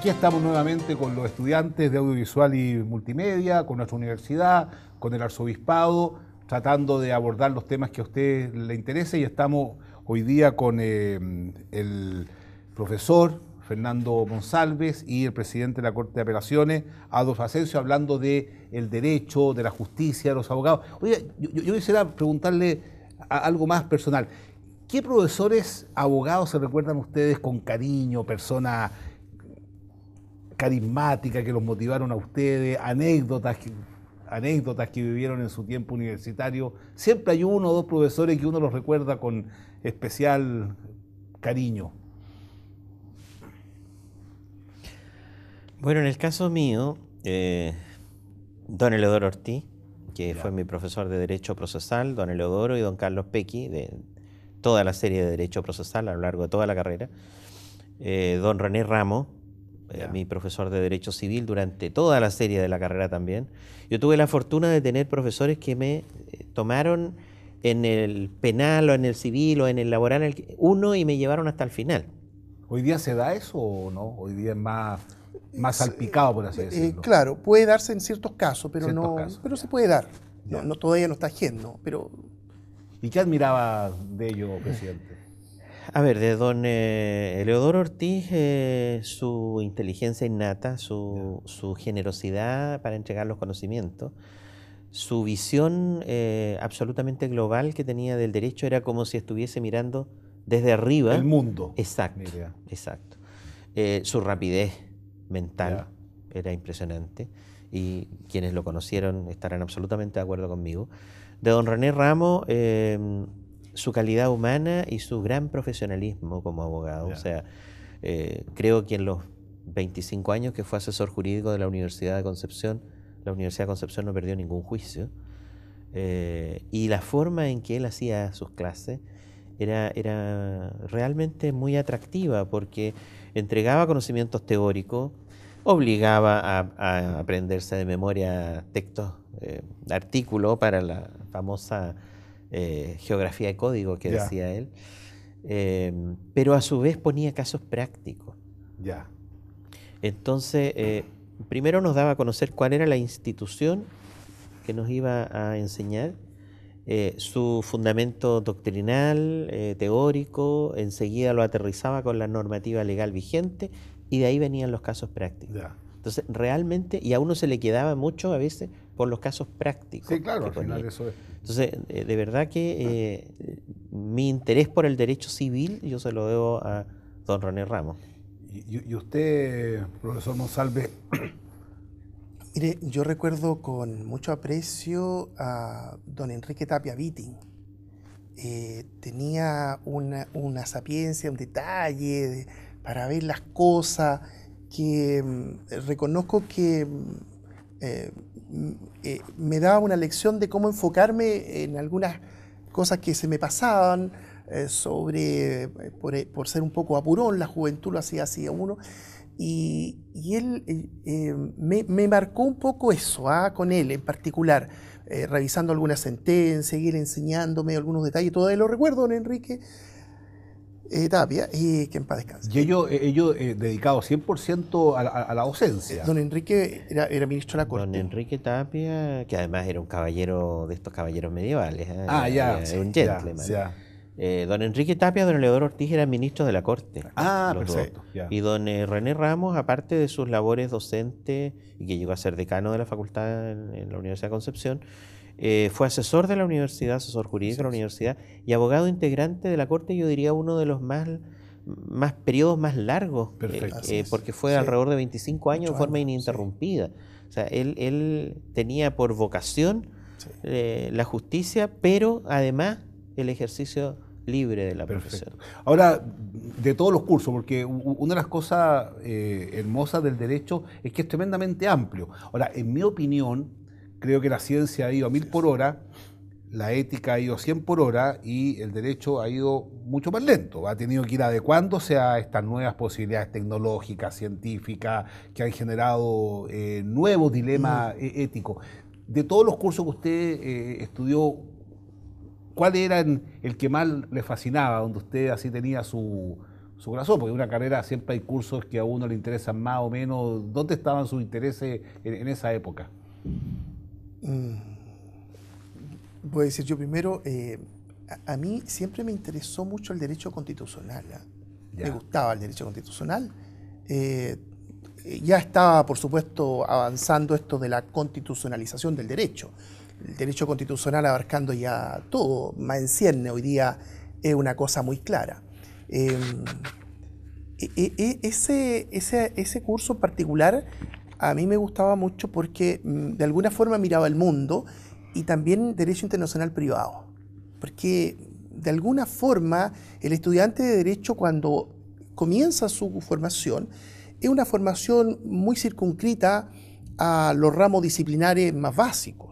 Aquí estamos nuevamente con los estudiantes de audiovisual y multimedia, con nuestra universidad, con el arzobispado, tratando de abordar los temas que a usted le interese y estamos hoy día con eh, el profesor Fernando Monsalves y el presidente de la Corte de Apelaciones, Adolfo Asensio, hablando de derecho, de la justicia, de los abogados. Oye, yo, quisiera preguntarle algo más personal. ¿Qué profesores abogados se recuerdan ustedes con cariño, personas carismática que los motivaron a ustedes, anécdotas que, anécdotas que vivieron en su tiempo universitario. Siempre hay uno o dos profesores que uno los recuerda con especial cariño. Bueno, en el caso mío, eh, don Eleodoro Ortiz, que fue mi profesor de Derecho Procesal, don Eleodoro y don Carlos Pequi, de toda la serie de Derecho Procesal a lo largo de toda la carrera, eh, don René Ramos, eh, mi profesor de Derecho Civil durante toda la serie de la carrera también. Yo tuve la fortuna de tener profesores que me eh, tomaron en el penal o en el civil o en el laboral uno y me llevaron hasta el final. ¿Hoy día se da eso o no? Hoy día es más, más salpicado, por así eh, decirlo. claro, puede darse en ciertos casos, pero no. Pero se puede dar. No, todavía no está haciendo. pero. ¿Y qué admiraba de ello, presidente? A ver, de don eh, Eleodoro Ortiz, eh, su inteligencia innata, su, generosidad para entregar los conocimientos, su visión eh, absolutamente global que tenía del derecho era como si estuviese mirando desde arriba. El mundo. Exacto. Exacto. su rapidez mental era impresionante y quienes lo conocieron estarán absolutamente de acuerdo conmigo. De don René Ramos su calidad humana y su gran profesionalismo como abogado. O sea, eh, creo que en los 25 años que fue asesor jurídico de la Universidad de Concepción, la Universidad de Concepción no perdió ningún juicio. Eh, y la forma en que él hacía sus clases era, era realmente muy atractiva porque entregaba conocimientos teóricos, obligaba a, aprenderse de memoria textos, eh, artículos para la famosa eh, geografía de código que decía él, em, pero a su vez ponía casos prácticos. Ya. Entonces, eh, primero nos daba a conocer cuál era la institución que nos iba a enseñar, eh, su fundamento doctrinal, teórico, enseguida lo aterrizaba con la normativa legal vigente y de ahí venían los casos prácticos. Entonces, realmente, y a uno se le quedaba mucho a veces por los casos prácticos. Sí, claro, al final eso es. Entonces, de, verdad que ah. eh, mi interés por el derecho civil yo se lo debo a don René Ramos. Y, usted, profesor Monsalve. Mire, yo recuerdo con mucho aprecio a don Enrique Tapia Viting. Eh, tenía una, sapiencia, un detalle para ver las cosas que mm, reconozco que mm, eh, eh, me daba una lección de cómo enfocarme en algunas cosas que se me pasaban, eh, sobre, eh, por, ser un poco apurón, la juventud lo hacía así uno. Y, él me, marcó un poco eso, ¿ah? con él en particular, revisando algunas sentencias y enseñándome algunos detalles, todavía lo recuerdo, don Enrique, eh, Tapia y que en paz descanse. Y ellos, eh, eh, dedicados 100% a la, docencia. Don Enrique era, ministro de la Corte. Don Enrique Tapia, que además era un caballero de estos caballeros medievales. Ah, ya. un gentleman. don Enrique Tapia, don Leodoro Ortiz era ministro de la Corte. Ah, perfecto. Y don René Ramos, aparte de sus labores docentes y que llegó a ser decano de la facultad en, en la Universidad de Concepción, eh, fue asesor de la universidad, asesor jurídico de la universidad y abogado integrante de la Corte, yo diría uno de los más, más periodos más largos, eh, eh, porque fue alrededor de 25 años de forma ininterrumpida. O sea, él, él, tenía por vocación la justicia, pero además el ejercicio libre de la profesión. Ahora, de todos los cursos, porque una de las cosas hermosas del derecho es que es tremendamente amplio. Ahora, en mi opinión, Creo que la ciencia ha ido a mil por hora, la ética ha ido a 100 por hora y el derecho ha ido mucho más lento. Ha tenido que ir adecuándose a estas nuevas posibilidades tecnológicas, científicas, que han generado eh, nuevos dilemas mm. e, éticos. De todos los cursos que usted eh, estudió, ¿cuál era el que más le fascinaba, donde usted así tenía su, su corazón? Porque en una carrera siempre hay cursos que a uno le interesan más o menos. ¿Dónde estaban sus intereses en esa época? Mm. voy a decir yo primero, eh, a, mí siempre me interesó mucho el derecho constitucional. ¿ah? Me gustaba el derecho constitucional. Eh, ya estaba, por supuesto, avanzando esto de la constitucionalización del derecho. El derecho constitucional abarcando ya todo, más en hoy día es una cosa muy clara. Eh, e, e, e, ese, ese, ese curso particular a mí me gustaba mucho porque mm, de alguna forma miraba el mundo y también derecho internacional privado. Porque de alguna forma el estudiante de derecho cuando comienza su formación es una formación muy circunscrita a los ramos disciplinares más básicos.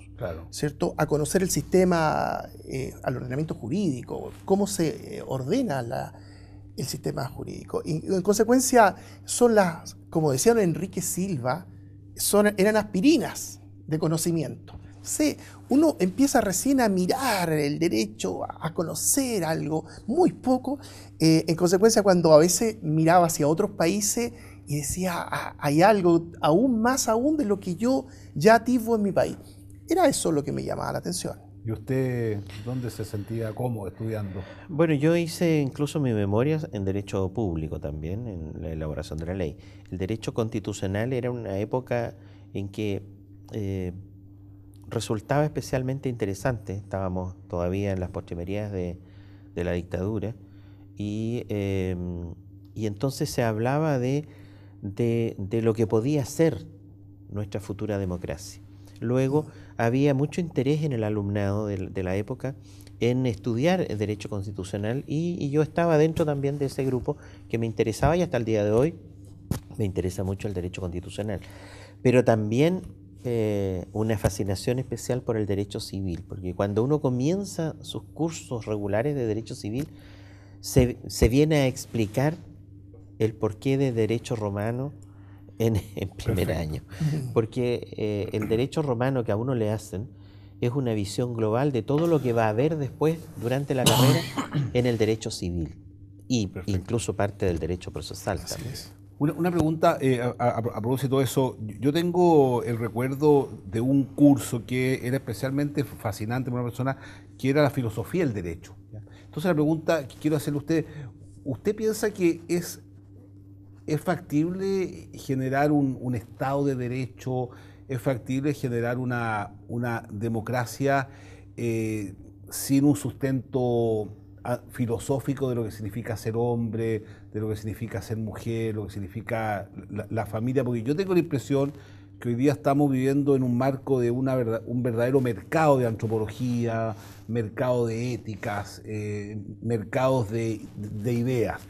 ¿cierto? A conocer el sistema, eh, al ordenamiento jurídico, cómo se eh, ordena el sistema jurídico. Y en consecuencia, son las, como decía Enrique Silva, eran aspirinas de conocimiento. Sí, uno empieza recién a mirar el derecho, a conocer algo, muy poco. Eh, en consecuencia, cuando a veces miraba hacia otros países y decía, ah, hay algo aún más aún de lo que yo ya activo en mi país. Era eso lo que me llamaba la atención. ¿Y usted dónde se sentía cómodo estudiando? Bueno, yo hice incluso mis memorias en derecho público también, en la elaboración de la ley. El derecho constitucional era una época en que eh, resultaba especialmente interesante, estábamos todavía en las postrimerías de, la dictadura, em, y, entonces se hablaba de lo que podía ser nuestra futura democracia. Luego había mucho interés en el alumnado de, la época en estudiar el derecho constitucional y, yo estaba dentro también de ese grupo que me interesaba y hasta el día de hoy me interesa mucho el derecho constitucional. Pero también eh, una fascinación especial por el derecho civil, porque cuando uno comienza sus cursos regulares de derecho civil, se, se viene a explicar el porqué de derecho romano, en primer año. Porque eh, el derecho romano que a uno le hacen es una visión global de todo lo que va a haber después, durante la carrera, en el derecho civil y incluso parte del derecho procesal también. Una, pregunta eh, a, a, a, propósito de eso. Yo tengo el recuerdo de un curso que era especialmente fascinante para una persona, que era la filosofía del derecho. Entonces la pregunta que quiero hacerle a usted, ¿usted piensa que es ¿Es factible generar un, Estado de Derecho? ¿Es factible generar una, democracia eh, sin un sustento ah, filosófico de lo que significa ser hombre, de lo que significa ser mujer, lo que significa la, familia? Porque yo tengo la impresión que hoy día estamos viviendo en un marco de un verdadero mercado de antropología, mercado de éticas, eh, mercados de ideas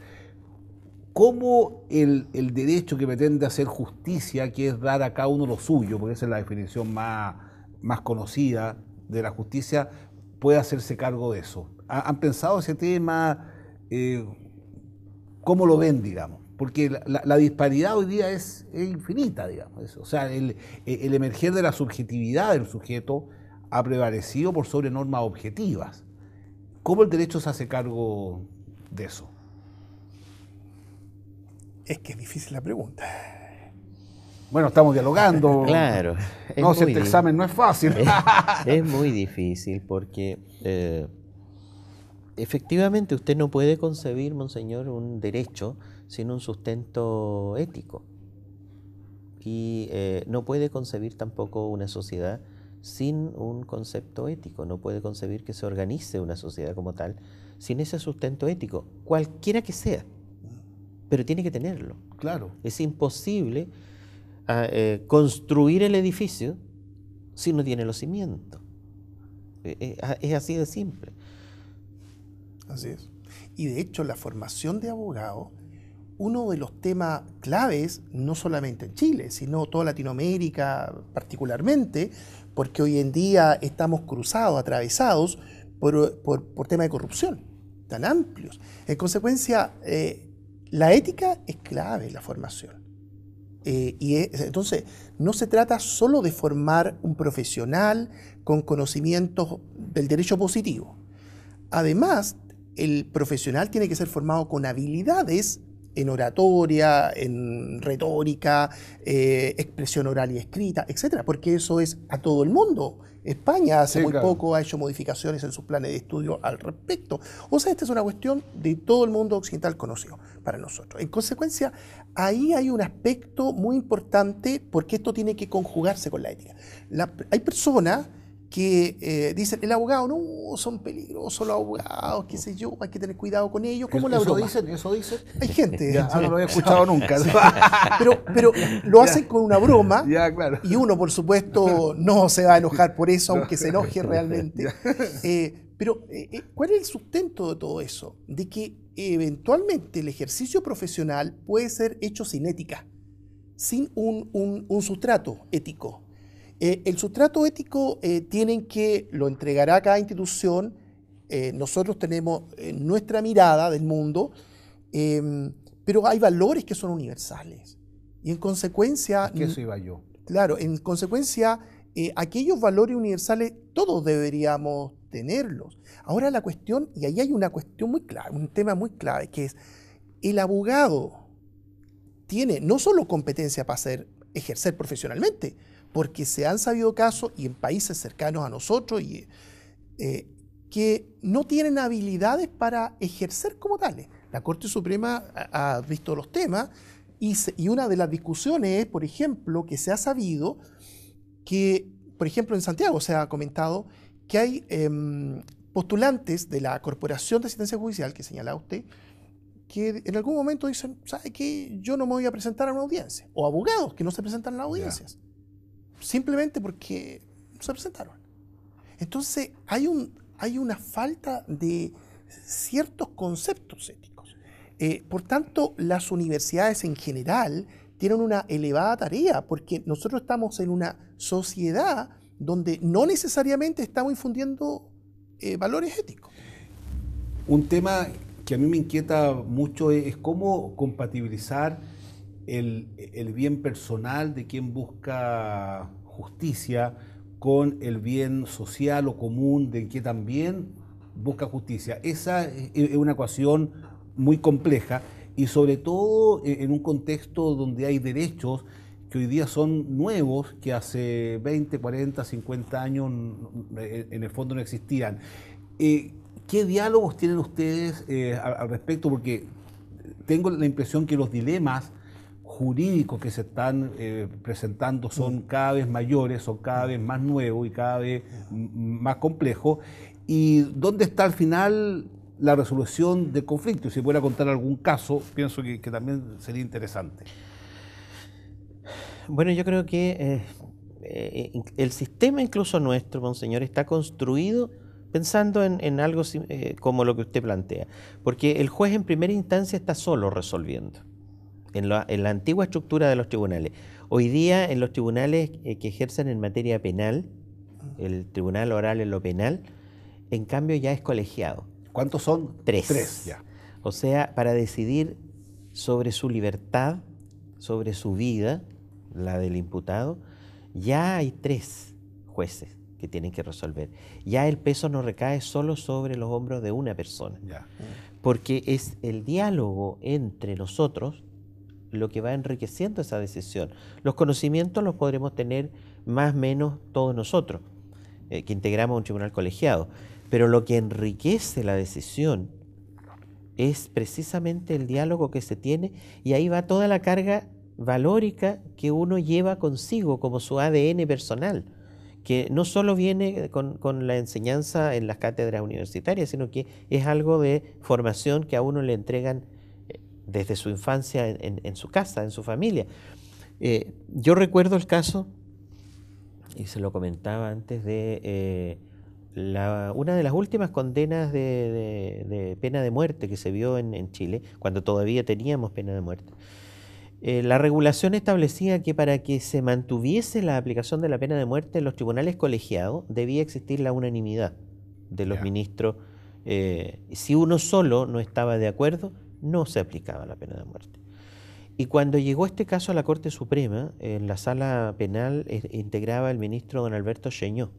cómo el, derecho que pretende hacer justicia, que es dar a cada uno lo suyo, porque esa es la definición más, más conocida de la justicia, puede hacerse cargo de eso. ¿Han pensado ese tema? Eh, ¿Cómo lo ven, digamos? Porque la, disparidad hoy día es, infinita, digamos. o sea, el, e, el, emerger de la subjetividad del sujeto ha prevalecido por sobre normas objetivas. ¿Cómo el derecho se hace cargo de eso? Es que es difícil la pregunta. Bueno, estamos dialogando. Claro. no, si este examen no es fácil. Es, muy difícil porque eh, efectivamente usted no puede concebir, monseñor, un derecho sin un sustento ético. Y eh, no puede concebir tampoco una sociedad sin un concepto ético. No puede concebir que se organice una sociedad como tal sin ese sustento ético, cualquiera que sea pero tiene que tenerlo. Claro. Es imposible ah, eh, construir el edificio si no tiene los cimientos. Eh, eh, ah, es así de simple. Así es. Y de hecho, la formación de abogados, uno de los temas claves, no solamente en Chile, sino toda Latinoamérica particularmente, porque hoy en día estamos cruzados, atravesados por, por, temas de corrupción tan amplios. En consecuencia, la ética es clave en la formación. Eh, y entonces, no se trata solo de formar un profesional con conocimientos del derecho positivo. Además, el profesional tiene que ser formado con habilidades en oratoria, en retórica, eh, expresión oral y escrita, etcétera, porque eso es a todo el mundo España hace muy poco ha hecho modificaciones en sus planes de estudio al respecto. O sea, esta es una cuestión de todo el mundo occidental conocido para nosotros. En consecuencia, ahí hay un aspecto muy importante porque esto tiene que conjugarse con la ética. hay personas que eh, dicen, el abogado, no, son peligrosos los abogados, qué sé yo, hay que tener cuidado con ellos. ¿Cómo eso, dicen, eso dicen. Hay gente. ya, ah, no lo había escuchado nunca. pero, pero lo hacen con una broma y uno, por supuesto, no se va a enojar por eso, aunque se enoje realmente. Eh, pero, eh, ¿cuál es el sustento de todo eso? De que eventualmente el ejercicio profesional puede ser hecho sin ética, sin un, un sustrato ético eh, el sustrato ético eh, tienen que, lo entregará cada institución, eh, nosotros tenemos nuestra mirada del mundo, em, pero hay valores que son universales. Y en consecuencia... que eso iba yo. Claro, en consecuencia, aquellos valores universales todos deberíamos tenerlos. Ahora la cuestión, y ahí hay una cuestión muy clave, un tema muy clave, que es el abogado tiene no solo competencia para hacer, ejercer profesionalmente, porque se han sabido casos y en países cercanos a nosotros y, eh, que no tienen habilidades para ejercer como tales. La Corte Suprema ha, visto los temas y, una de las discusiones es, por ejemplo, que se ha sabido que, por ejemplo, en Santiago se ha comentado que hay em, postulantes de la Corporación de Asistencia Judicial, que señala usted, que en algún momento dicen, ¿sabe qué? Yo no me voy a presentar a una audiencia. O abogados que no se presentan a las audiencias simplemente porque se presentaron. Entonces hay, una falta de ciertos conceptos éticos. Eh, por tanto, las universidades en general tienen una elevada tarea porque nosotros estamos en una sociedad donde no necesariamente estamos infundiendo eh, valores éticos. Un tema que a mí me inquieta mucho es cómo compatibilizar el, bien personal de quien busca justicia con el bien social o común de quien también busca justicia. Esa es una ecuación muy compleja y sobre todo e, en un contexto donde hay derechos que hoy día son nuevos, que hace 20, 40, 50 años en el fondo no existían. Eh, ¿Qué diálogos tienen ustedes eh, al respecto? Porque tengo la impresión que los dilemas jurídicos que se están eh, presentando son mm. cada vez mayores, son cada vez más nuevos y cada vez más complejos. ¿Y dónde está al final la resolución del conflicto? Si a contar algún caso, pienso que, también sería interesante. Bueno, yo creo que eh, eh, el sistema incluso nuestro, Monseñor, está construido pensando en, algo como lo que usted plantea, porque el juez en primera instancia está solo resolviendo en la, antigua estructura de los tribunales. Hoy día en los tribunales eh, que ejercen en materia penal, el tribunal oral en lo penal, en cambio ya es colegiado. ¿Cuántos son? Tres. Tres ya. O sea, para decidir sobre su libertad, sobre su vida, la del imputado, ya hay tres jueces que tienen que resolver. Ya el peso no recae solo sobre los hombros de una persona. Porque es el diálogo entre nosotros lo que va enriqueciendo esa decisión. Los conocimientos los podremos tener más o menos todos nosotros, eh, que integramos un tribunal colegiado, pero lo que enriquece la decisión es precisamente el diálogo que se tiene y ahí va toda la carga valórica que uno lleva consigo como su ADN personal que no solo viene con, con, la enseñanza en las cátedras universitarias, sino que es algo de formación que a uno le entregan desde su infancia en, su casa, en su familia. Eh, yo recuerdo el caso, y se lo comentaba antes, de eh, una de las últimas condenas de, pena de muerte que se vio en, Chile, cuando todavía teníamos pena de muerte. Eh, la regulación establecía que para que se mantuviese la aplicación de la pena de muerte en los tribunales colegiados debía existir la unanimidad de los ministros. si uno solo no estaba de acuerdo, no se aplicaba la pena de muerte. Y cuando llegó este caso a la Corte Suprema, en la sala penal eh, integraba el ministro don Alberto Cheñó.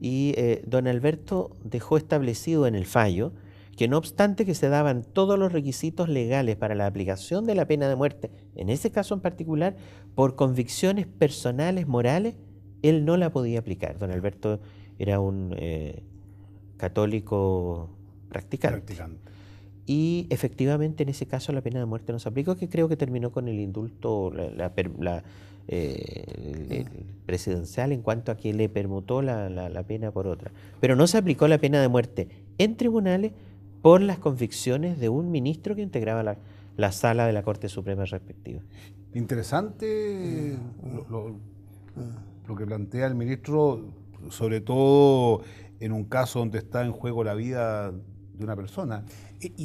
Y eh, don Alberto dejó establecido en el fallo que no obstante que se daban todos los requisitos legales para la aplicación de la pena de muerte, en ese caso en particular, por convicciones personales, morales, él no la podía aplicar. Don Alberto era un eh, católico practicante. Y efectivamente en ese caso la pena de muerte no se aplicó, que creo que terminó con el indulto la, eh, presidencial en cuanto a que le permutó la, pena por otra. Pero no se aplicó la pena de muerte en tribunales por las convicciones de un ministro que integraba la, sala de la Corte Suprema respectiva. Interesante mm. Mm. lo que plantea el ministro, sobre todo en un caso donde está en juego la vida de una persona.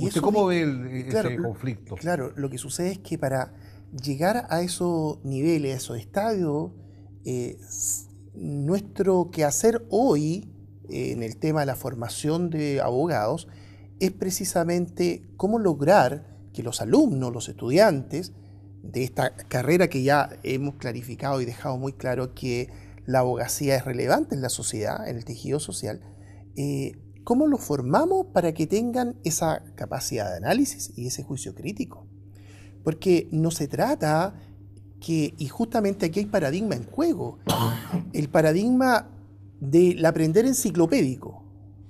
¿Usted cómo ve el, conflicto? Claro, lo que sucede es que para llegar a esos niveles, a esos estadios, eh, nuestro quehacer hoy eh, en el tema de la formación de abogados es precisamente cómo lograr que los alumnos, los estudiantes de esta carrera que ya hemos clarificado y dejado muy claro que la abogacía es relevante en la sociedad, en el tejido social, eh, cómo los formamos para que tengan esa capacidad de análisis y ese juicio crítico. Porque no se trata que, y justamente aquí hay paradigma en juego, el paradigma del aprender enciclopédico,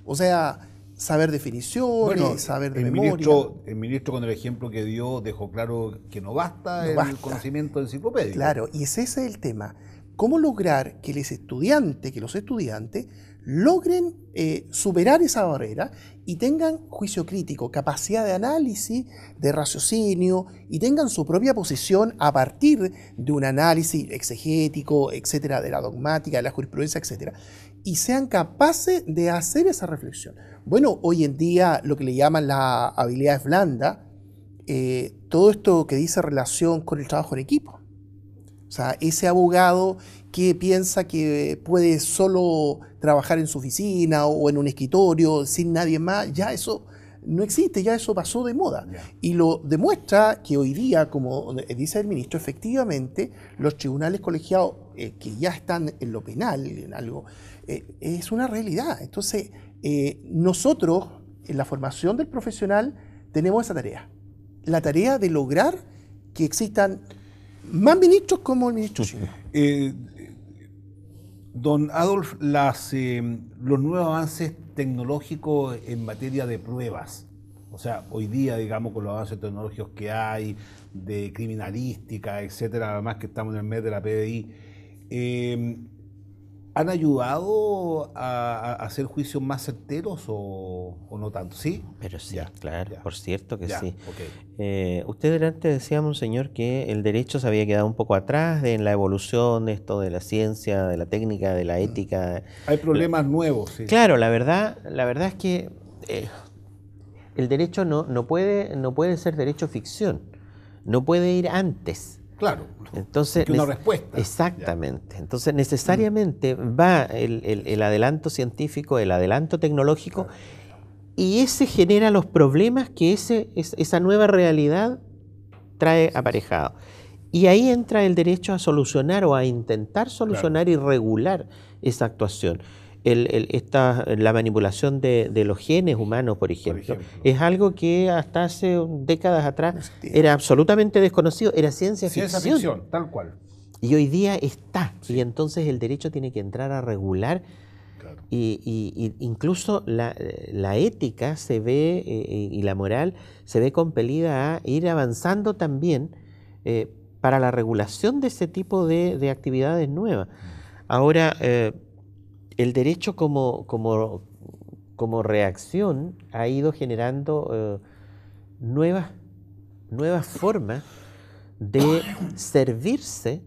o sea, saber definiciones, saber de el Ministro, el ministro con el ejemplo que dio dejó claro que no basta el conocimiento enciclopédico. Claro, y ese es el tema. ¿Cómo lograr que los estudiantes, que los estudiantes logren eh, superar esa barrera y tengan juicio crítico, capacidad de análisis, de raciocinio y tengan su propia posición a partir de un análisis exegético, etcétera, de la dogmática, de la jurisprudencia, etcétera, y sean capaces de hacer esa reflexión. Bueno, hoy en día lo que le llaman la habilidad blandas, eh, todo esto que dice relación con el trabajo en equipo. O sea, ese abogado que piensa que puede solo trabajar en su oficina o en un escritorio sin nadie más, ya eso no existe, ya eso pasó de moda. Y lo demuestra que hoy día, como dice el ministro, efectivamente los tribunales colegiados eh, que ya están en lo penal, en algo, eh, es una realidad. Entonces, eh, nosotros, en la formación del profesional, tenemos esa tarea. La tarea de lograr que existan más ministros como el ministro eh, don Adolf, las, eh, los nuevos avances tecnológicos en materia de pruebas, o sea, hoy día, digamos, con los avances tecnológicos que hay, de criminalística, etcétera, además que estamos en el mes de la PDI, eh, ¿Han ayudado a, hacer juicios más certeros o, no tanto? ¿Sí? Pero sí, claro, por cierto que sí. Eh, usted antes decía, señor, que el derecho se había quedado un poco atrás en la evolución de esto de la ciencia, de la técnica, de la mm. ética. Hay problemas nuevos, Claro, la verdad, la verdad es que eh, el derecho no, no, puede, no puede ser derecho ficción, no puede ir antes Claro. Entonces, una respuesta. Exactamente. Entonces, necesariamente mm. va el, adelanto científico, el adelanto tecnológico, y ese genera los problemas que esa nueva realidad trae aparejado. Y ahí entra el derecho a solucionar o a intentar solucionar y regular esa actuación la manipulación de, los genes humanos, por ejemplo, es algo que hasta hace décadas atrás era absolutamente desconocido, era ciencia, ficción. tal cual. Y hoy día está, y entonces el derecho tiene que entrar a regular. Y, incluso la, ética se ve eh, eh, y la moral se ve compelida a ir avanzando también eh, para la regulación de ese tipo de, actividades nuevas. Mm. Ahora, el derecho como, reacción ha ido generando eh, nuevas, formas de servirse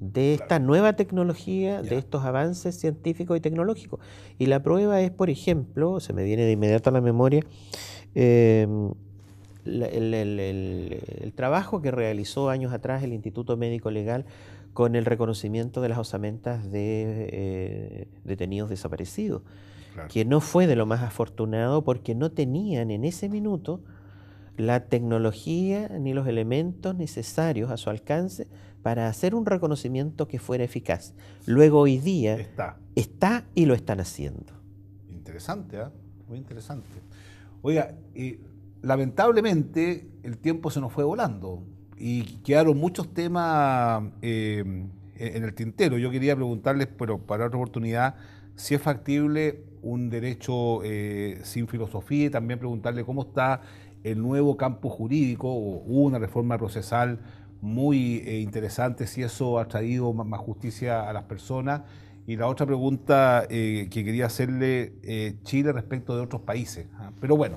de esta nueva tecnología, de estos avances científicos y tecnológicos. Y la prueba es, por ejemplo, se me viene de inmediato a la memoria, em, el, trabajo que realizó años atrás el Instituto Médico Legal con el reconocimiento de las osamentas de eh, detenidos desaparecidos, que no fue de lo más afortunado porque no tenían en ese minuto la tecnología ni los elementos necesarios a su alcance para hacer un reconocimiento que fuera eficaz. Luego hoy día está, y lo están haciendo. Interesante, ¿ah? muy interesante. Oiga, eh, lamentablemente el tiempo se nos fue volando y quedaron muchos temas eh, en el tintero. Yo quería preguntarles, pero para otra oportunidad, si es factible un derecho eh, sin filosofía y también preguntarle cómo está el nuevo campo jurídico, o hubo una reforma procesal muy eh, interesante, si eso ha traído más, justicia a las personas. Y la otra pregunta que quería hacerle Chile respecto de otros países. ¿ah? Pero bueno,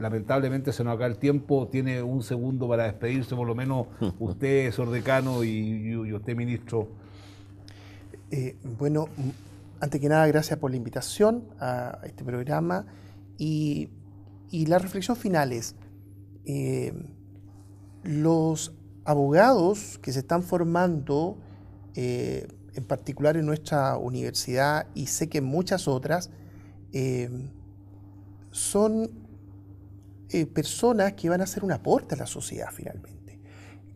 lamentablemente se nos acaba el tiempo, tiene un segundo para despedirse, por lo menos usted, sordecano, y, y, usted, ministro. Eh, bueno, antes que nada, gracias por la invitación a este programa y, y la reflexión final es, eh, los abogados que se están formando, eh, en particular en nuestra universidad y sé que en muchas otras, son eh, personas que van a hacer un aporte a la sociedad finalmente.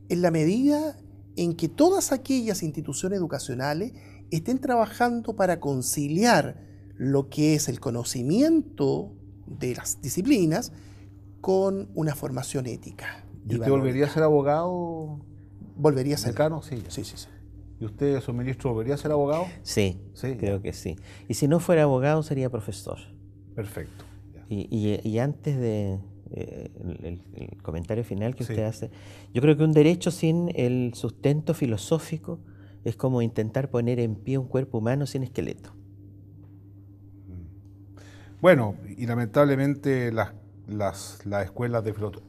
En la medida en que todas aquellas instituciones educacionales estén trabajando para conciliar lo que es el conocimiento de las disciplinas con una formación ética. ¿Y, usted volvería a ser abogado? Volvería a ser. Sí, sí, sí, ¿Y usted, su ministro, volvería a ser abogado? Sí, sí, creo que sí. Y si no fuera abogado, sería profesor. Perfecto. y antes de, eh, el, comentario final que usted hace. Yo creo que un derecho sin el sustento filosófico es como intentar poner en pie un cuerpo humano sin esqueleto. Mm. Bueno, y lamentablemente las, las, las escuelas de, filosofía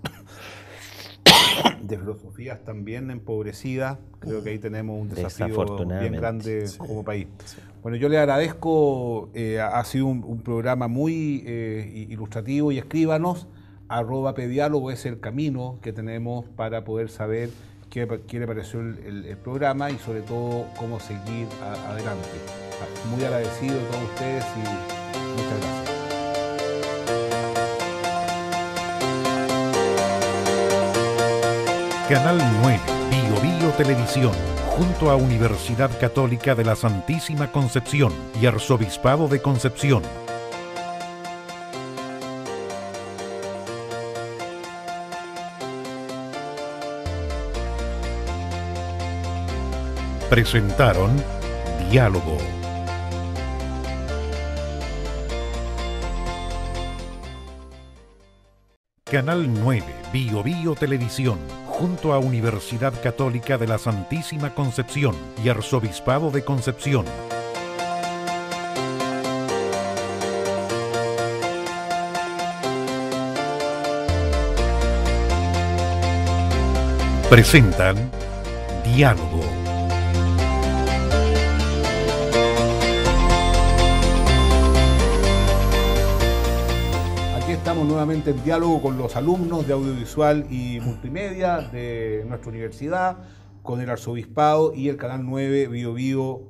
de filosofías también empobrecidas, creo que ahí tenemos un desafío bien grande como país. Bueno, yo le agradezco, eh, ha sido un, programa muy eh, ilustrativo y escríbanos arroba pediálogo es el camino que tenemos para poder saber qué, le pareció el, programa y sobre todo cómo seguir adelante. Muy agradecido a todos ustedes y muchas gracias. Canal 9, Bio Bio Televisión, junto a Universidad Católica de la Santísima Concepción y Arzobispado de Concepción presentaron Diálogo. Canal 9, Bio Bio Televisión, junto a Universidad Católica de la Santísima Concepción y Arzobispado de Concepción. Presentan Diálogo. nuevamente en diálogo con los alumnos de audiovisual y multimedia de nuestra universidad, con el arzobispado y el canal 9 Bio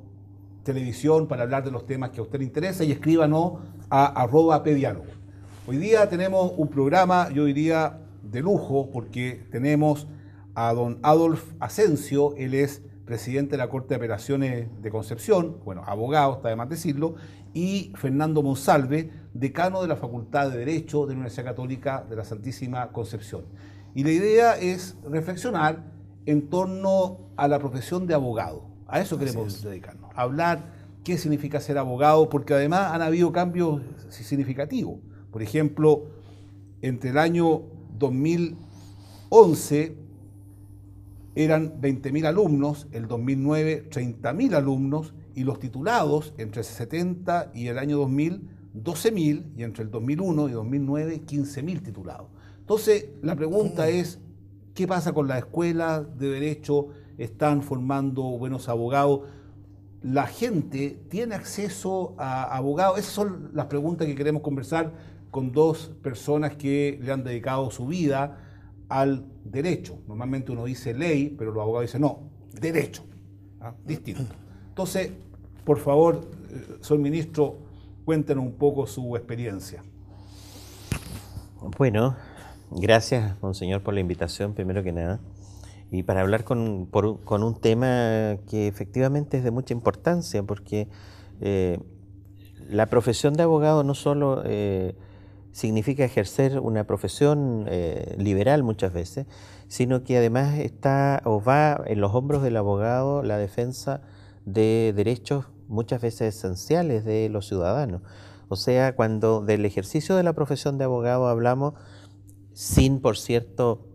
Televisión para hablar de los temas que a usted le interesa y escríbanos a arroba Hoy día tenemos un programa, yo diría, de lujo porque tenemos a don Adolf Asensio, él es presidente de la Corte de Apelaciones de Concepción, bueno, abogado, está de más decirlo, y Fernando Monsalve, decano de la Facultad de Derecho de la Universidad Católica de la Santísima Concepción. Y la idea es reflexionar en torno a la profesión de abogado. A eso queremos dedicarnos, hablar qué significa ser abogado, porque además han habido cambios significativos. Por ejemplo, entre el año 2011 eran 20.000 alumnos, el 2009 30.000 alumnos y los titulados entre 70 y el año 2000 12.000 y entre el 2001 y 2009 15.000 titulados. Entonces, la pregunta mm. es, ¿qué pasa con las escuelas de derecho? ¿Están formando buenos abogados? ¿La gente tiene acceso a abogados? Esas son las preguntas que queremos conversar con dos personas que le han dedicado su vida al derecho. Normalmente uno dice ley, pero los abogados dicen no, derecho. ¿ah? Distinto. Entonces, por favor, eh, señor ministro, cuéntenos un poco su experiencia. Bueno, gracias, monseñor, por la invitación, primero que nada. Y para hablar con, un tema que efectivamente es de mucha importancia, porque eh, la profesión de abogado no solo eh, significa ejercer una profesión eh, liberal muchas veces, sino que además está o va en los hombros del abogado la defensa de derechos muchas veces esenciales de los ciudadanos. O sea, cuando del ejercicio de la profesión de abogado hablamos, sin, por cierto,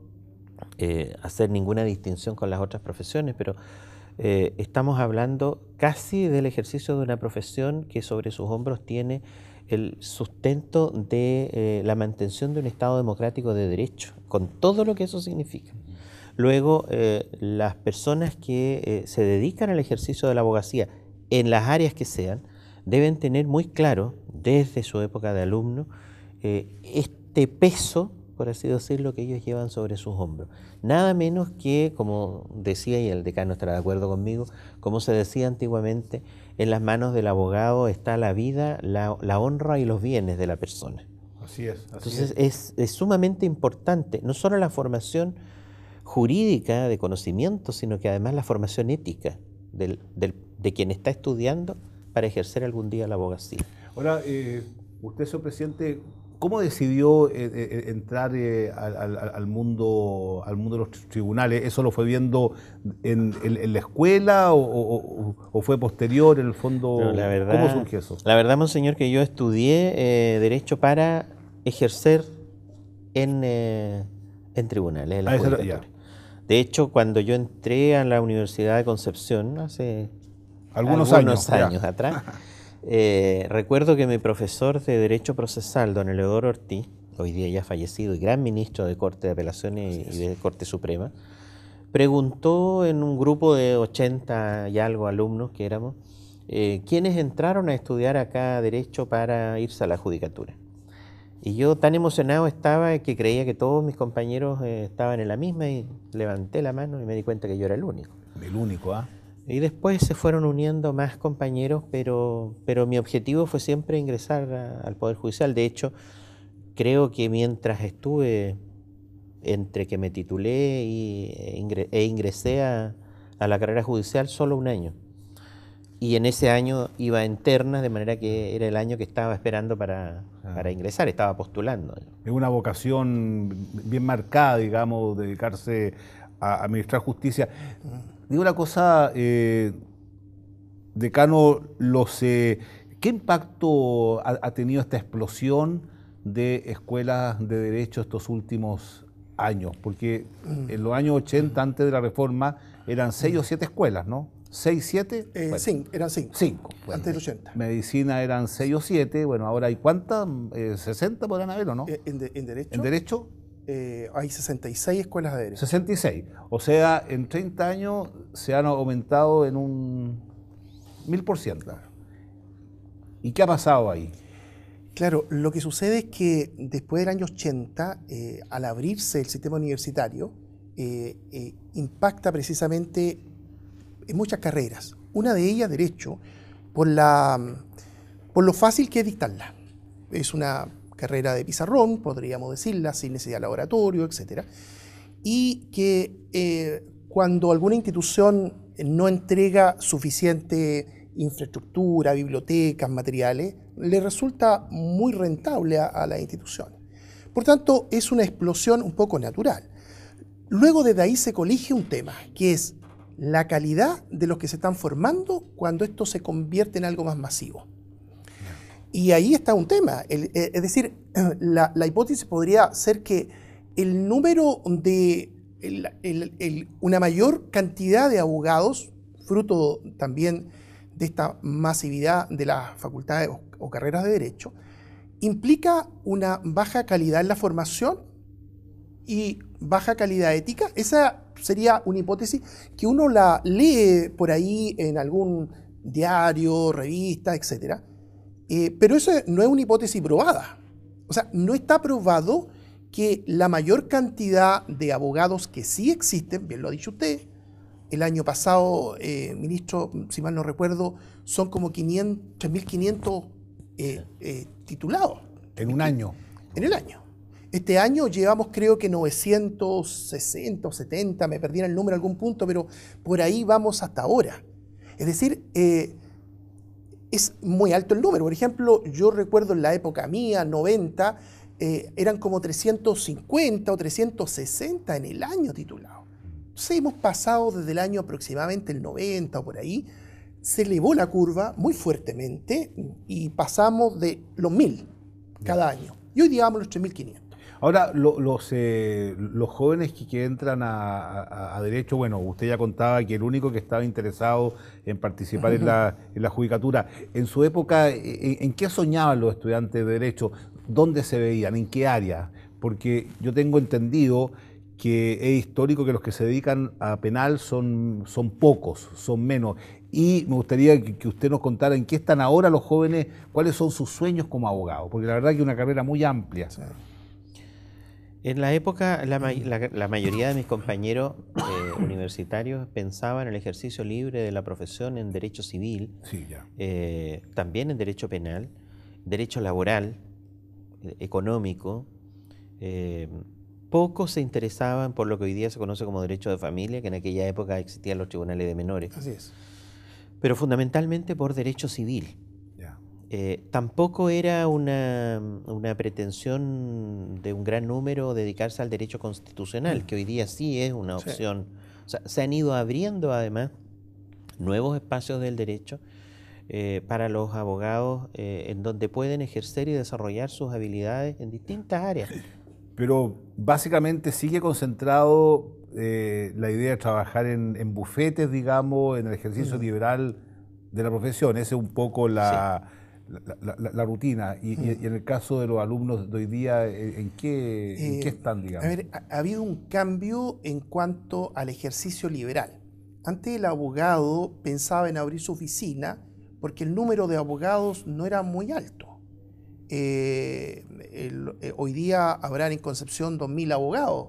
eh, hacer ninguna distinción con las otras profesiones, pero eh, estamos hablando casi del ejercicio de una profesión que sobre sus hombros tiene el sustento de eh, la mantención de un Estado democrático de derecho, con todo lo que eso significa. Luego, eh, las personas que eh, se dedican al ejercicio de la abogacía, en las áreas que sean, deben tener muy claro, desde su época de alumno, este peso, por así decirlo, que ellos llevan sobre sus hombros. Nada menos que, como decía, y el decano estará de acuerdo conmigo, como se decía antiguamente, en las manos del abogado está la vida, la, honra y los bienes de la persona. Así es. Entonces es. sumamente importante, no solo la formación jurídica de conocimiento, sino que además la formación ética de quien está estudiando para ejercer algún día la abogacía. Ahora, eh, usted, señor presidente, ¿Cómo decidió eh, eh, eh, entrar al, mundo, al mundo de los tribunales? ¿Eso lo fue viendo en, la escuela o, fue posterior en el fondo? la verdad, ¿Cómo surgió eso? La verdad, monseñor, que yo estudié derecho para ejercer en, tribunales, en la ah, De hecho, cuando yo entré a la Universidad de Concepción hace algunos, años atrás, Eh, recuerdo que mi profesor de Derecho Procesal, don Eleodoro Ortiz, hoy día ya fallecido y gran ministro de Corte de Apelaciones y de Corte Suprema, preguntó en un grupo de 80 y algo alumnos que éramos, eh, ¿quiénes entraron a estudiar acá Derecho para irse a la Judicatura? Y yo tan emocionado estaba que creía que todos mis compañeros eh, estaban en la misma y levanté la mano y me di cuenta que yo era el único. El único, ¿ah? Y después se fueron uniendo más compañeros, pero, pero mi objetivo fue siempre ingresar al Poder Judicial. De hecho, creo que mientras estuve, entre que me titulé y, e, e, ingresé a, a, la carrera judicial, solo un año. Y en ese año iba en de manera que era el año que estaba esperando para, ah. para ingresar, estaba postulando. Es una vocación bien marcada, digamos, dedicarse a administrar justicia. Digo una cosa, eh, decano, los, eh, ¿qué impacto ha, tenido esta explosión de escuelas de derecho estos últimos años? Porque mm. en los años 80, mm. antes de la reforma, eran mm. seis o siete escuelas, ¿no? ¿Seis, siete? Eh, eran cinco. Cinco. Antes del 80. Medicina eran seis o siete, bueno, ahora hay cuántas, 60 eh, podrán haber, ¿o no? Eh, en, en derecho. En derecho, eh, hay 66 escuelas de derecho. 66. O sea, en 30 años se han aumentado en un mil por ciento. ¿Y qué ha pasado ahí? Claro, lo que sucede es que después del año 80, eh, al abrirse el sistema universitario, eh, impacta precisamente en muchas carreras. Una de ellas, derecho, por, la, por lo fácil que es dictarla. Es una carrera de pizarrón, podríamos decirla, sin necesidad de laboratorio, etc. Y que eh, cuando alguna institución no entrega suficiente infraestructura, bibliotecas, materiales, le resulta muy rentable a, la institución. Por tanto, es una explosión un poco natural. Luego desde ahí se colige un tema, que es la calidad de los que se están formando cuando esto se convierte en algo más masivo. Y ahí está un tema. Eh, es decir, la, hipótesis podría ser que el número de una mayor cantidad de abogados, fruto también de esta masividad de las facultades o, carreras de derecho, implica una baja calidad en la formación y baja calidad ética. Esa sería una hipótesis que uno la lee por ahí en algún diario, revista, etcétera eh, pero eso no es una hipótesis probada. O sea, no está probado que la mayor cantidad de abogados que sí existen, bien lo ha dicho usted, el año pasado, eh, ministro, si mal no recuerdo, son como 3.500 eh, titulados. En un año. En el año. Este año llevamos creo que 960 o 70, me perdí el número en algún punto, pero por ahí vamos hasta ahora. Es decir, es muy alto el número. Por ejemplo, yo recuerdo en la época mía, 90, eh, eran como 350 o 360 en el año titulado. Entonces hemos pasado desde el año aproximadamente el 90 o por ahí, se elevó la curva muy fuertemente y pasamos de los 1000 cada año. Y hoy digamos los 3500. Ahora, los, eh, los jóvenes que, entran a, Derecho, bueno, usted ya contaba que el único que estaba interesado en participar en la, judicatura, en su época, eh, eh, ¿en, qué soñaban los estudiantes de Derecho? ¿Dónde se veían? ¿En qué área? Porque yo tengo entendido que es histórico que los que se dedican a penal son, son pocos, son menos. Y me gustaría que, usted nos contara en qué están ahora los jóvenes, cuáles son sus sueños como abogados? porque la verdad que es una carrera muy amplia. En la época, la, mayoría de mis compañeros eh, universitarios pensaban en el ejercicio libre de la profesión en derecho civil, eh, también en derecho penal, derecho laboral, eh, económico. pocos se interesaban por lo que hoy día se conoce como derecho de familia, que en aquella época existían los tribunales de menores. Así es. Pero fundamentalmente por derecho civil. Eh, tampoco era una, pretensión de un gran número dedicarse al derecho constitucional, mm. que hoy día sí es una opción. O sea, se han ido abriendo además nuevos espacios del derecho eh, para los abogados eh, en donde pueden ejercer y desarrollar sus habilidades en distintas áreas. Pero básicamente sigue concentrado la idea de trabajar en, bufetes, digamos, en el ejercicio liberal de la profesión. Ese es un poco la la, rutina. Mm. Y, en el caso de los alumnos de hoy día, eh, ¿en qué, eh, están, digamos? ha, habido un cambio en cuanto al ejercicio liberal. Antes el abogado pensaba en abrir su oficina porque el número de abogados no era muy alto. Eh, hoy día habrán en Concepción 2.000 abogados,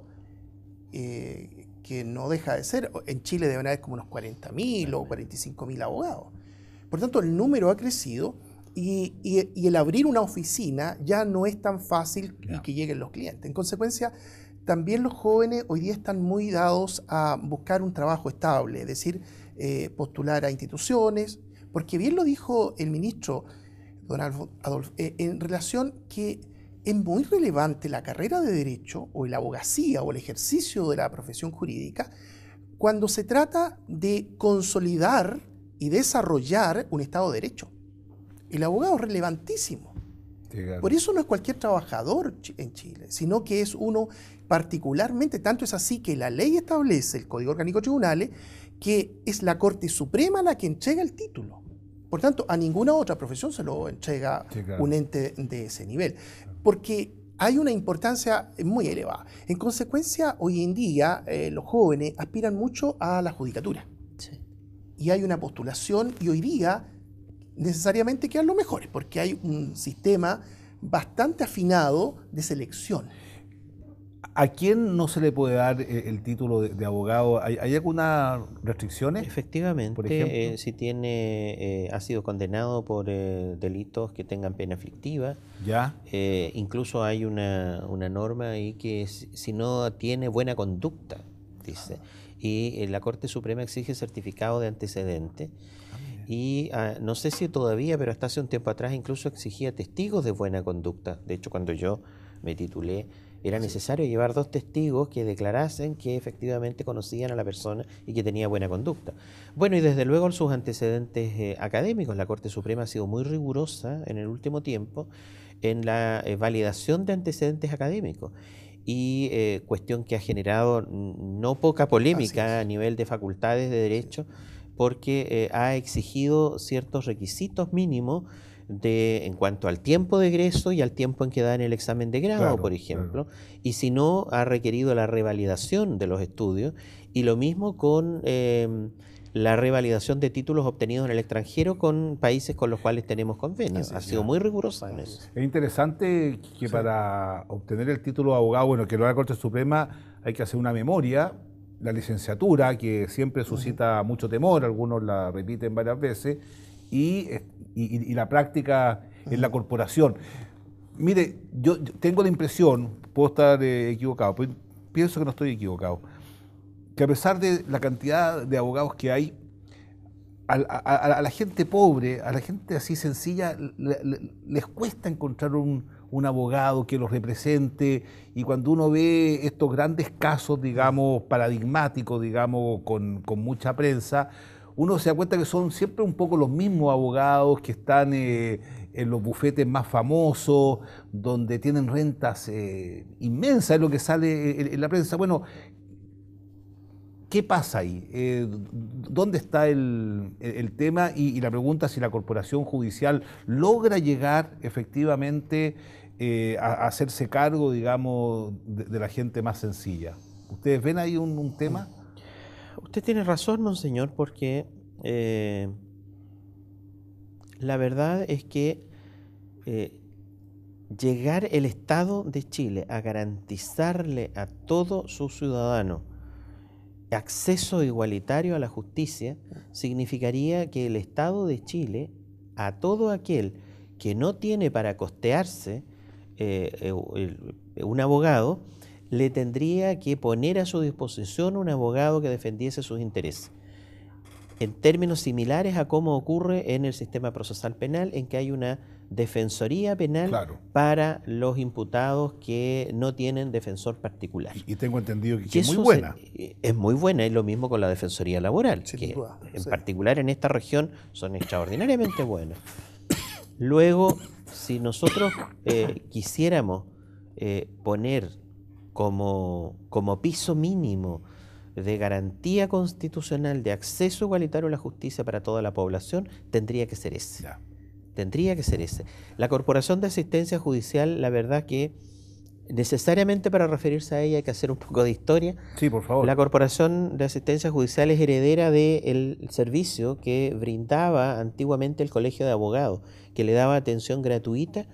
que no deja de ser. En Chile deben haber como unos 40.000 o 45.000 abogados. Por tanto, el número ha crecido y, el abrir una oficina ya no es tan fácil que lleguen los clientes. En consecuencia, también los jóvenes hoy día están muy dados a buscar un trabajo estable, es decir, eh, postular a instituciones, porque bien lo dijo el ministro, don Adolfo, eh, en relación que es muy relevante la carrera de derecho o la abogacía o el ejercicio de la profesión jurídica cuando se trata de consolidar y desarrollar un Estado de Derecho. El abogado es relevantísimo. Por eso no es cualquier trabajador en Chile, sino que es uno particularmente, tanto es así que la ley establece, el Código Orgánico Tribunales, que es la Corte Suprema la que entrega el título. Por tanto, a ninguna otra profesión se lo entrega un ente de ese nivel, porque hay una importancia muy elevada. En consecuencia, hoy en día eh, los jóvenes aspiran mucho a la judicatura. Y hay una postulación, y hoy día necesariamente quedan los mejores, porque hay un sistema bastante afinado de selección. ¿A quién no se le puede dar eh, el título de, abogado? ¿Hay, algunas restricciones? Efectivamente, por eh, si tiene, eh, ha sido condenado por delitos que tengan pena aflictiva. Ya. incluso hay una, norma ahí que si no tiene buena conducta, dice. Y la Corte Suprema exige certificado de antecedente y ah, no sé si todavía, pero hasta hace un tiempo atrás incluso exigía testigos de buena conducta. De hecho, cuando yo me titulé, era necesario llevar dos testigos que declarasen que efectivamente conocían a la persona y que tenía buena conducta. Bueno, y desde luego sus antecedentes eh, académicos, la Corte Suprema ha sido muy rigurosa en el último tiempo en la eh, validación de antecedentes académicos y eh, cuestión que ha generado no poca polémica a nivel de facultades de derecho porque eh, ha exigido ciertos requisitos mínimos de, en cuanto al tiempo de egreso y al tiempo en que da en el examen de grado, por ejemplo. Y si no, ha requerido la revalidación de los estudios. Y lo mismo con em, la revalidación de títulos obtenidos en el extranjero con países con los cuales tenemos convenios. ha sido muy rigurosa en eso. Es interesante que para obtener el título de abogado, bueno, que lo haga la Corte Suprema, hay que hacer una memoria la licenciatura, que siempre suscita mucho temor, algunos la repiten varias veces, y, la práctica en la corporación. Mire, yo, tengo la impresión, puedo estar eh, equivocado, pienso que no estoy equivocado, que a pesar de la cantidad de abogados que hay, a, la gente pobre, a la gente así sencilla, les cuesta encontrar un, un abogado que los represente. Y cuando uno ve estos grandes casos, digamos, paradigmáticos, digamos, con, mucha prensa, uno se da cuenta que son siempre un poco los mismos abogados que están eh, en los bufetes más famosos, donde tienen rentas eh, inmensas, es lo que sale eh, en, la prensa. Bueno, ¿qué pasa ahí? ¿Dónde está el, tema? Y, y, la pregunta si la Corporación Judicial logra llegar efectivamente eh, a, hacerse cargo, digamos, de, la gente más sencilla. ¿Ustedes ven ahí un, tema? Usted tiene razón, monseñor, porque eh, la verdad es que eh, llegar el Estado de Chile a garantizarle a todo su ciudadano acceso igualitario a la justicia significaría que el Estado de Chile a todo aquel que no tiene para costearse eh, eh, eh, un abogado, le tendría que poner a su disposición un abogado que defendiese sus intereses. En términos similares a cómo ocurre en el sistema procesal penal, en que hay una defensoría penal para los imputados que no tienen defensor particular. Y, tengo entendido que, es muy buena. Es, muy buena, es lo mismo con la defensoría laboral, que en particular en esta región son extraordinariamente buenas. Luego, si nosotros eh, quisiéramos eh, poner como, piso mínimo de garantía constitucional de acceso igualitario a la justicia para toda la población, tendría que ser ese. Tendría que ser ese. La Corporación de Asistencia Judicial, la verdad que necesariamente para referirse a ella hay que hacer un poco de historia. Sí, por favor. La Corporación de Asistencia Judicial es heredera del servicio que brindaba antiguamente el Colegio de Abogados, que le daba atención gratuita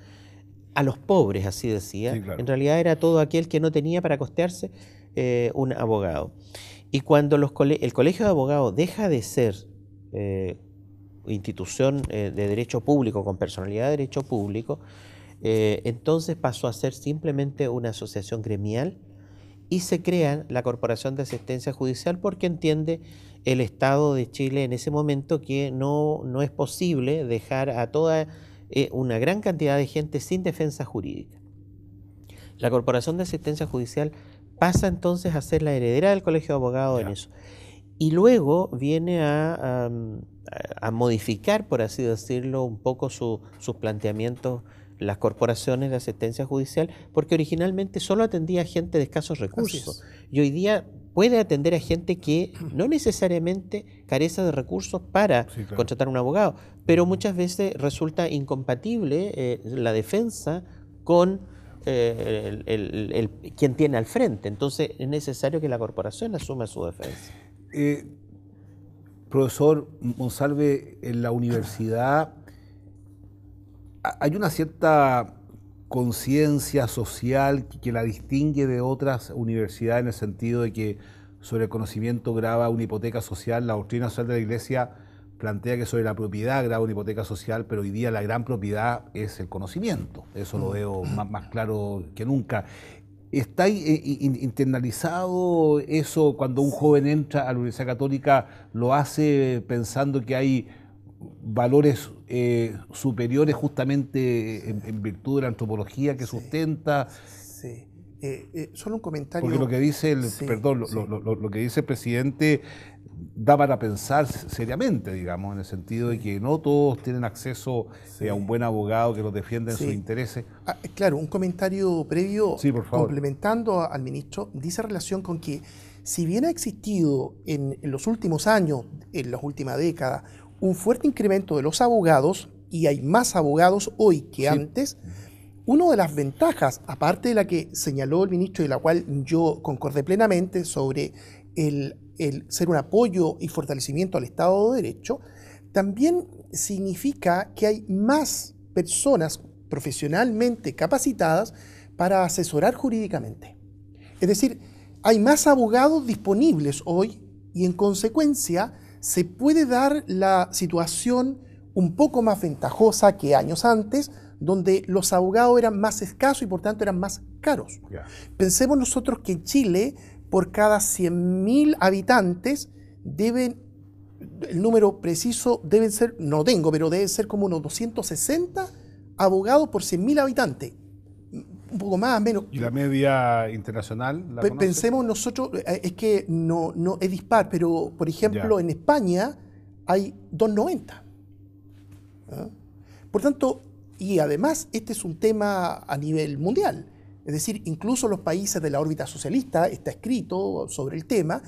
a los pobres, así decía. En realidad era todo aquel que no tenía para costearse eh, un abogado. Y cuando el Colegio de Abogados deja de ser eh, institución eh, de derecho público, con personalidad de derecho público, eh, entonces pasó a ser simplemente una asociación gremial y se crea la Corporación de Asistencia Judicial porque entiende el Estado de Chile en ese momento que no, no es posible dejar a toda eh, una gran cantidad de gente sin defensa jurídica. La Corporación de Asistencia Judicial pasa entonces a ser la heredera del Colegio de Abogados en eso. Y luego viene a, modificar, por así decirlo, un poco sus planteamientos las corporaciones de asistencia judicial, porque originalmente solo atendía a gente de escasos recursos. Y hoy día puede atender a gente que no necesariamente carece de recursos para contratar un abogado, pero muchas veces resulta incompatible eh, la defensa con eh, el, quien tiene al frente. Entonces es necesario que la corporación asuma su defensa. Eh, profesor Monsalve, en la universidad hay una cierta conciencia social que la distingue de otras universidades en el sentido de que sobre el conocimiento graba una hipoteca social, la doctrina social de la Iglesia plantea que sobre la propiedad graba una hipoteca social, pero hoy día la gran propiedad es el conocimiento, eso lo mm. veo más, claro que nunca. ¿Está eh, internalizado eso cuando un joven entra a la Universidad Católica? ¿Lo hace pensando que hay valores eh, superiores justamente en, virtud de la antropología que sustenta. Sí. Eh, eh, solo un comentario. Porque lo que dice el, perdón, lo, que dice el presidente da para pensar seriamente, digamos, en el sentido de que no todos tienen acceso a un buen abogado que los defienda en sus intereses. Ah, claro, un comentario previo, complementando al ministro, dice relación con que si bien ha existido en los últimos años, en las últimas décadas, un fuerte incremento de los abogados y hay más abogados hoy que antes. Una de las ventajas, aparte de la que señaló el ministro y la cual yo concordé plenamente sobre el ser un apoyo y fortalecimiento al Estado de Derecho, también significa que hay más personas profesionalmente capacitadas para asesorar jurídicamente. Es decir, hay más abogados disponibles hoy y en consecuencia se puede dar la situación un poco más ventajosa que años antes, donde los abogados eran más escasos y por tanto eran más caros. Pensemos nosotros que en Chile, por cada 100.000 habitantes, deben, el número preciso deben ser, no tengo, pero debe ser como unos 260 abogados por 100.000 habitantes un poco más, menos. ¿Y la media internacional? La Pensemos nosotros, eh, es que no, no es dispar, pero por ejemplo en España hay 2,90. ¿ah? Por tanto, y además este es un tema a nivel mundial. Es decir, incluso los países de la órbita socialista, está escrito sobre el tema,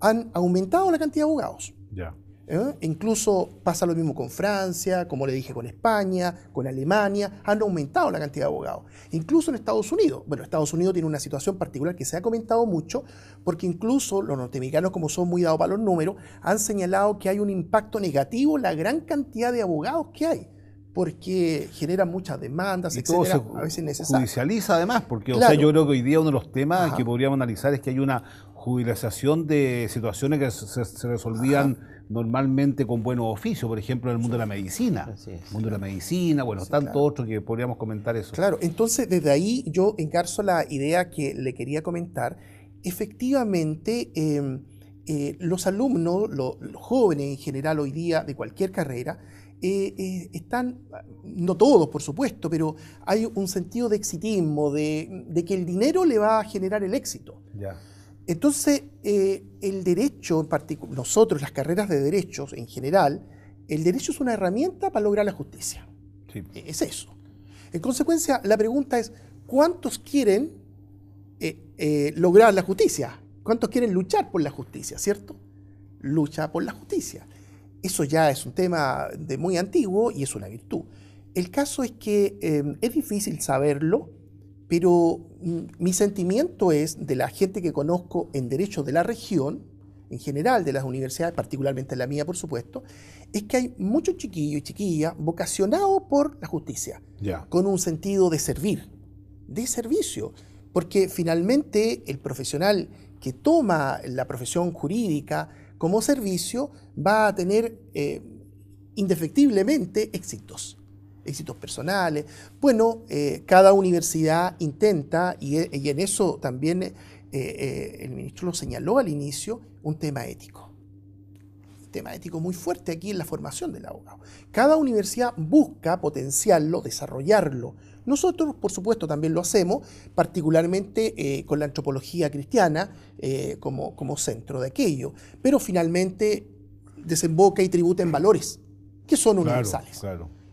han aumentado la cantidad de abogados. Ya. ¿eh? Incluso pasa lo mismo con Francia, como le dije, con España, con Alemania, han aumentado la cantidad de abogados. Incluso en Estados Unidos, bueno, Estados Unidos tiene una situación particular que se ha comentado mucho, porque incluso los norteamericanos, como son muy dados para los números, han señalado que hay un impacto negativo en la gran cantidad de abogados que hay porque genera muchas demandas, y etcétera, todo a veces judicializa además, porque o sea, yo creo que hoy día uno de los temas que podríamos analizar es que hay una judicialización de situaciones que se, resolvían normalmente con buenos oficios, por ejemplo, en el mundo de la medicina. mundo de la medicina, bueno, tanto otro que podríamos comentar eso. Claro, entonces desde ahí yo encarzo la idea que le quería comentar. Efectivamente, em, eh, los alumnos, los, jóvenes en general hoy día de cualquier carrera, eh, eh, están, no todos por supuesto, pero hay un sentido de exitismo, de, de que el dinero le va a generar el éxito. Ya. Entonces, eh, el derecho en particular, nosotros, las carreras de derechos en general, el derecho es una herramienta para lograr la justicia. E-, es eso. En consecuencia, la pregunta es, ¿cuántos quieren eh, eh, lograr la justicia? ¿Cuántos quieren luchar por la justicia, cierto? Lucha por la justicia. Eso ya es un tema de muy antiguo y es una virtud. El caso es que es difícil saberlo, pero mm, mi sentimiento es de la gente que conozco en derecho de la región, en general de las universidades, particularmente la mía, por supuesto, es que hay muchos chiquillos y chiquillas vocacionados por la justicia, con un sentido de servir, de servicio, porque finalmente el profesional que toma la profesión jurídica como servicio va a tener eh, indefectiblemente éxitos éxitos personales. Bueno, eh, cada universidad intenta, y, e, en eso también eh, eh, el ministro lo señaló al inicio, un tema ético. Un tema ético muy fuerte aquí en la formación del abogado. Cada universidad busca potenciarlo, desarrollarlo. Nosotros, por supuesto, también lo hacemos, particularmente con la antropología cristiana como, como centro de aquello, pero finalmente desemboca y tributa en valores que son universales.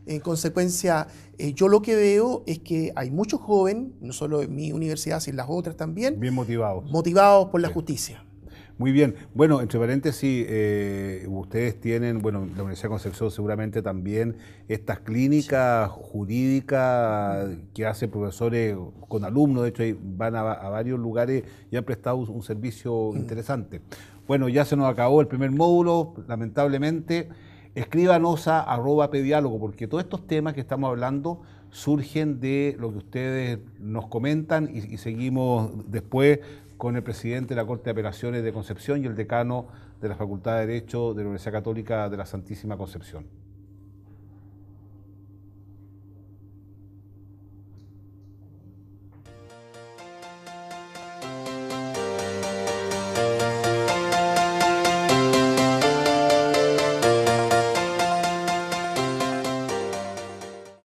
En consecuencia, eh, yo lo que veo es que hay muchos jóvenes, no solo en mi universidad, sino en las otras también. Bien motivados. Motivados por la justicia. Muy bien. Bueno, entre paréntesis, eh, ustedes tienen, bueno, la Universidad de Concepción seguramente también, estas clínicas jurídicas que hacen profesores con alumnos, de hecho, van a, varios lugares y han prestado un, servicio mm. interesante. Bueno, ya se nos acabó el primer módulo, lamentablemente escríbanos a arroba pediálogo, porque todos estos temas que estamos hablando surgen de lo que ustedes nos comentan y, y seguimos después con el presidente de la Corte de Apelaciones de Concepción y el decano de la Facultad de Derecho de la Universidad Católica de la Santísima Concepción.